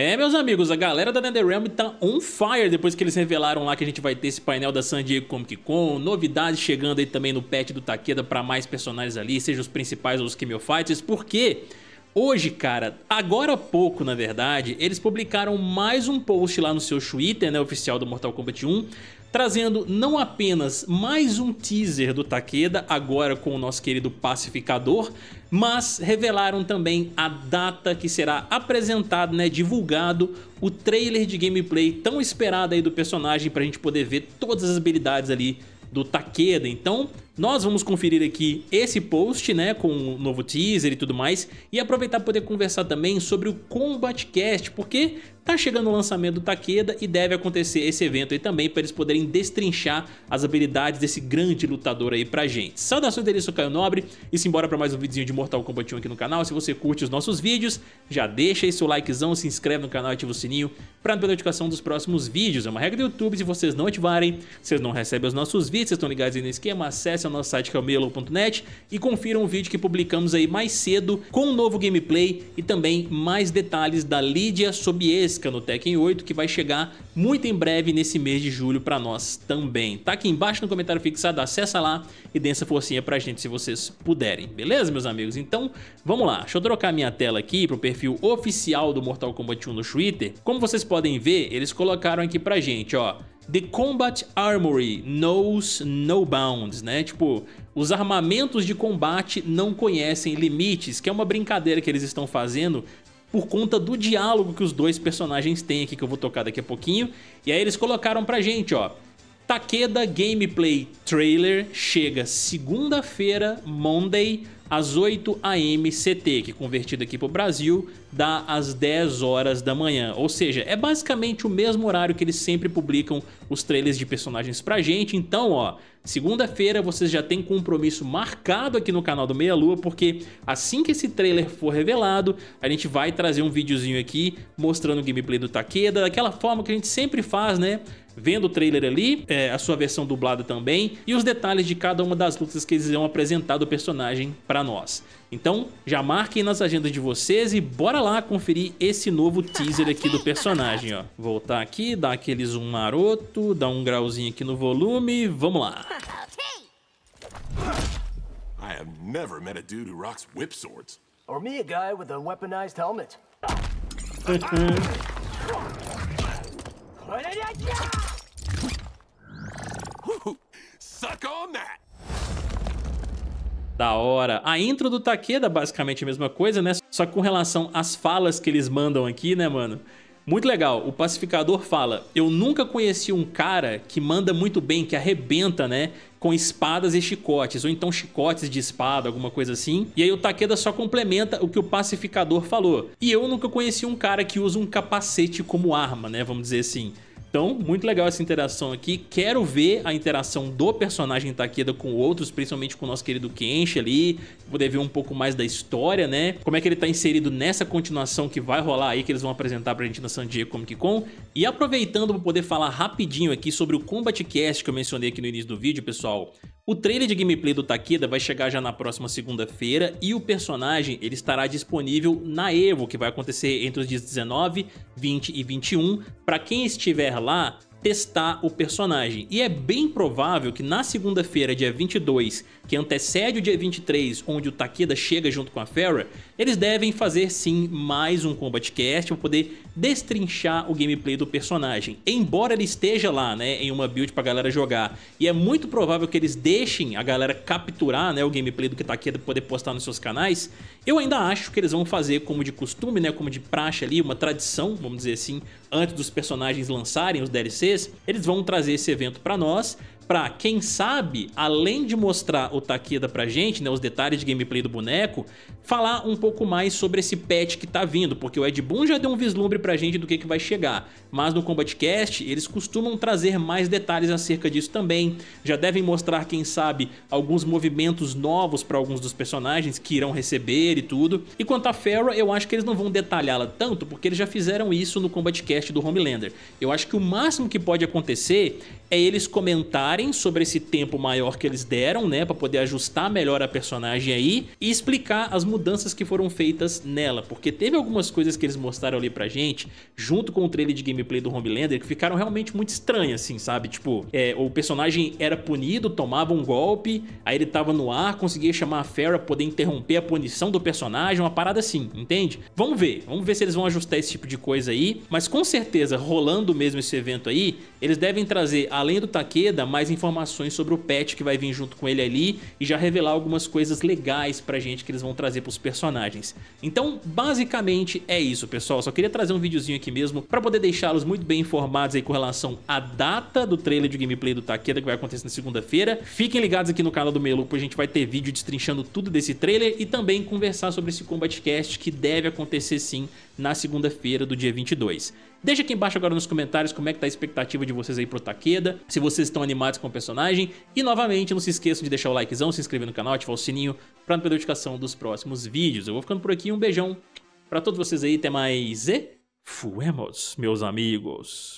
É, meus amigos, a galera da NetherRealm tá on fire depois que eles revelaram lá que a gente vai ter esse painel da San Diego Comic Con, novidades chegando aí também no patch do Takeda para mais personagens ali, seja os principais ou os Chemiofighters, porque hoje, cara, agora há pouco, na verdade, eles publicaram mais um post lá no seu Twitter, né, oficial do Mortal Kombat 1, trazendo não apenas mais um teaser do Takeda, agora com o nosso querido pacificador, mas revelaram também a data que será apresentado, né, divulgado o trailer de gameplay tão esperado aí do personagem para a gente poder ver todas as habilidades ali do Takeda. Então, nós vamos conferir aqui esse post, né, com o um novo teaser e tudo mais, e aproveitar para poder conversar também sobre o Combat Cast, porque tá chegando o lançamento do Takeda e deve acontecer esse evento aí também para eles poderem destrinchar as habilidades desse grande lutador aí pra gente. Saudações dele, sou Caio Nobre e simbora para mais um videozinho de Mortal Kombat 1 aqui no canal. Se você curte os nossos vídeos, já deixa aí seu likezão, se inscreve no canal e ativa o sininho para não perder a notificação dos próximos vídeos. É uma regra do YouTube, se vocês não ativarem, vocês não recebem os nossos vídeos, vocês estão ligados aí no esquema, acessem acessem nosso site que é o meiolo.net e confiram o vídeo que publicamos aí mais cedo com um novo gameplay e também mais detalhes da Lídia Sobieska no Tekken 8 que vai chegar muito em breve nesse mês de julho para nós também. Tá aqui embaixo no comentário fixado, acessa lá e dê essa forcinha pra gente se vocês puderem, beleza meus amigos? Então vamos lá, deixa eu trocar minha tela aqui pro perfil oficial do Mortal Kombat 1 no Twitter. Como vocês podem ver, eles colocaram aqui pra gente, ó, The Combat Armory Knows No Bounds, né? Tipo, os armamentos de combate não conhecem limites, que é uma brincadeira que eles estão fazendo por conta do diálogo que os dois personagens têm aqui, que eu vou tocar daqui a pouquinho. E aí eles colocaram pra gente, ó. Takeda Gameplay Trailer chega segunda-feira, Monday, às 8 am CT, que é convertido aqui para o Brasil dá às 10 horas da manhã. Ou seja, é basicamente o mesmo horário que eles sempre publicam os trailers de personagens pra gente. Então, ó, segunda-feira vocês já têm compromisso marcado aqui no canal do Meia Lua, porque assim que esse trailer for revelado, a gente vai trazer um videozinho aqui mostrando o gameplay do Takeda, daquela forma que a gente sempre faz, né? vendo o trailer ali, é, a sua versão dublada também, e os detalhes de cada uma das lutas que eles vão apresentar do personagem para nós. Então, já marquem nas agendas de vocês e bora lá conferir esse novo teaser aqui do personagem, ó. Voltar aqui, dar aquele zoom maroto, dar um grauzinho aqui no volume, vamos lá. I have never met a dude who rocks whip swords. Or me a guy with a weaponized helmet. Suck on that! Da hora. A intro do Takeda basicamente a mesma coisa, né? Só com relação às falas que eles mandam aqui, né, mano? Muito legal, o pacificador fala: Eu nunca conheci um cara que manda muito bem, que arrebenta, né? Com espadas e chicotes, ou então chicotes de espada, alguma coisa assim. E aí o Takeda só complementa o que o pacificador falou. E eu nunca conheci um cara que usa um capacete como arma, né? Vamos dizer assim. Então, muito legal essa interação aqui. Quero ver a interação do personagem Takeda com outros, principalmente com o nosso querido Kenshi ali. Poder ver um pouco mais da história, né? Como é que ele tá inserido nessa continuação que vai rolar aí, que eles vão apresentar pra gente na San Diego Comic Con. E aproveitando pra poder falar rapidinho aqui sobre o Combat Cast que eu mencionei aqui no início do vídeo, pessoal. O trailer de gameplay do Takeda vai chegar já na próxima segunda-feira e o personagem ele estará disponível na EVO, que vai acontecer entre os dias 19, 20 e 21. Para quem estiver lá, testar o personagem. E é bem provável que na segunda-feira, dia 22, que antecede o dia 23, onde o Takeda chega junto com a Farrah, eles devem fazer sim mais um Combat Cast para poder destrinchar o gameplay do personagem. Embora ele esteja lá, né, em uma build pra galera jogar, e é muito provável que eles deixem a galera capturar, né, o gameplay do que Takeda poder postar nos seus canais, eu ainda acho que eles vão fazer como de costume, né, como de praxe ali, uma tradição, vamos dizer assim, antes dos personagens lançarem os DLC vocês, eles vão trazer esse evento para nós, para, quem sabe, além de mostrar o Takeda pra gente, né, os detalhes de gameplay do boneco, falar um pouco mais sobre esse patch que tá vindo, porque o Ed Boon já deu um vislumbre pra gente do que, que vai chegar, mas no Combat Cast eles costumam trazer mais detalhes acerca disso também, já devem mostrar, quem sabe, alguns movimentos novos para alguns dos personagens que irão receber e tudo, e quanto a Pharah, eu acho que eles não vão detalhá-la tanto, porque eles já fizeram isso no Combat Cast do Homelander, eu acho que o máximo que pode acontecer é eles comentarem sobre esse tempo maior que eles deram, né, para poder ajustar melhor a personagem aí e explicar as mudanças que foram feitas nela, porque teve algumas coisas que eles mostraram ali pra gente, junto com o trailer de gameplay do Homelander, que ficaram realmente muito estranhas, assim, sabe? Tipo, é, o personagem era punido, tomava um golpe, aí ele tava no ar, conseguia chamar a pra poder interromper a punição do personagem, uma parada assim, entende? Vamos ver, vamos ver se eles vão ajustar esse tipo de coisa aí, mas com certeza, rolando mesmo esse evento aí, eles devem trazer, além do Takeda, mais mais informações sobre o patch que vai vir junto com ele ali e já revelar algumas coisas legais pra gente que eles vão trazer pros personagens. Então, basicamente é isso, pessoal. Só queria trazer um videozinho aqui mesmo pra poder deixá-los muito bem informados aí com relação à data do trailer de gameplay do Takeda que vai acontecer na segunda-feira. Fiquem ligados aqui no canal do Melu, porque a gente vai ter vídeo destrinchando tudo desse trailer e também conversar sobre esse Combatcast que deve acontecer sim na segunda-feira do dia 22. Deixa aqui embaixo agora nos comentários como é que tá a expectativa de vocês aí pro Takeda, se vocês estão animados com o personagem. E novamente, não se esqueçam de deixar o likezão, se inscrever no canal, ativar o sininho pra não perder a notificação dos próximos vídeos. Eu vou ficando por aqui, um beijão pra todos vocês aí, até mais e fuemos, meus amigos.